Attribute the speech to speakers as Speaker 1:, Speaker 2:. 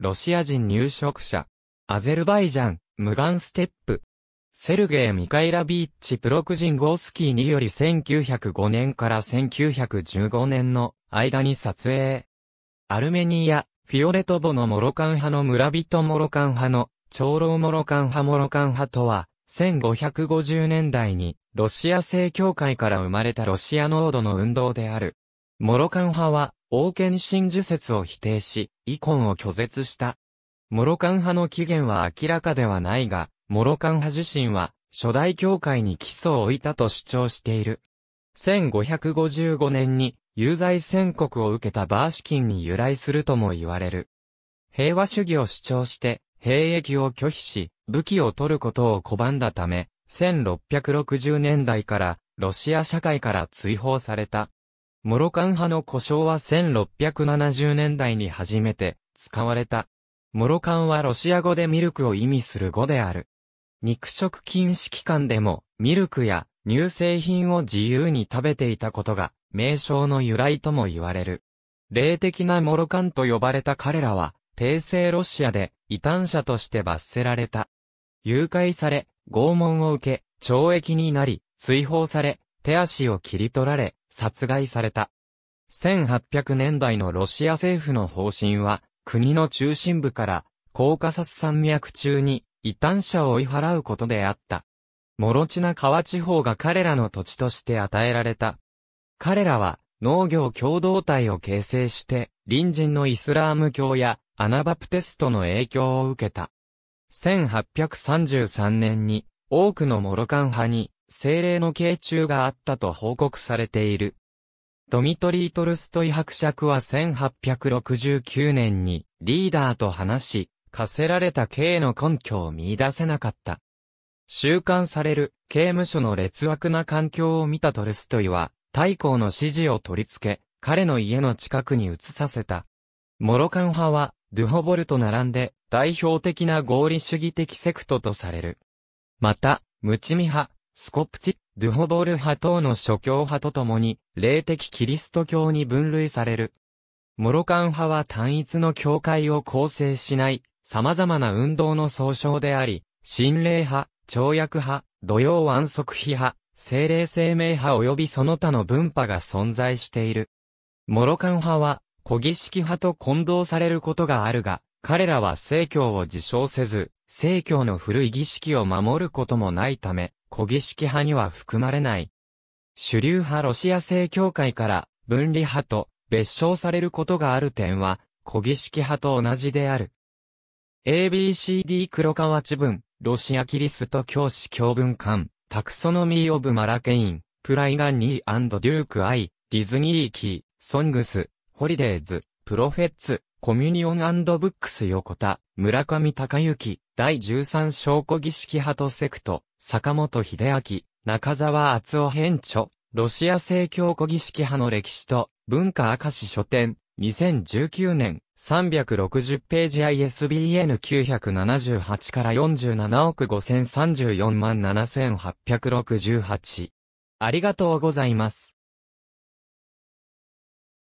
Speaker 1: ロシア人入植者、アゼルバイジャン、ムガンステップ、セルゲイ・ミカイラビーチ・プロクジンゴースキーにより1905年から1915年の間に撮影。アルメニア、フィオレトボのモロカン派の村人モロカン派の長老モロカン派モロカン派とは、1550年代にロシア正教会から生まれたロシア濃度の運動である。モロカン派は王権真珠説を否定し、遺恨を拒絶した。モロカン派の起源は明らかではないが、モロカン派自身は、初代教会に基礎を置いたと主張している。1555年に、有罪宣告を受けたバーシキンに由来するとも言われる。平和主義を主張して、兵役を拒否し、武器を取ることを拒んだため、1660年代から、ロシア社会から追放された。モロカン派の呼称は1670年代に初めて使われた。モロカンはロシア語でミルクを意味する語である。肉食禁止期間でもミルクや乳製品を自由に食べていたことが名称の由来とも言われる。霊的なモロカンと呼ばれた彼らは、帝政ロシアで異端者として罰せられた。誘拐され、拷問を受け、懲役になり、追放され、手足を切り取られ、殺害された。1800年代のロシア政府の方針は、国の中心部からコーカサス山脈中に異端者を追い払うことであった。モロチナ川地方が彼らの土地として与えられた。彼らは農業共同体を形成して、隣人のイスラーム教やアナバプテストの影響を受けた。1833年に多くのモロカン派に精霊の慶中があったと報告されている。ドミトリー・トルストイ伯爵は1869年にリーダーと話し、課せられた刑の根拠を見出せなかった。収監される刑務所の劣悪な環境を見たトルストイは、太公の指示を取り付け、彼の家の近くに移させた。モロカン派は、ドゥホボルと並んで、代表的な合理主義的セクトとされる。また、ムチミ派、スコプチ、ドゥホボール派等の諸教派とともに、霊的キリスト教に分類される。モロカン派は単一の教会を構成しない、様々な運動の総称であり、心霊派、跳躍派、土曜安息日派、精霊生命派及びその他の分派が存在している。モロカン派は、古儀式派と混同されることがあるが、彼らは正教を自称せず、正教の古い儀式を守ることもないため、古儀式派には含まれない。主流派ロシア正教会から分離派と別称されることがある点は、古儀式派と同じである。ABCD 黒川地文、ロシアキリスト教師教文館、タクソノミー・オブ・マラケイン、プライガン・ニーデューク・アイ、ディズニー・キー、ソングス、ホリデーズ、プロフェッツ、コミュニオンブックス横田、村上隆之、第13証拠儀式派とセクト、坂本秀明、中沢厚夫編著、ロシア正教古儀式派の歴史と文化明石書店、2019年、360ページ ISBN 978から47億5034万7868。ありがとうございます。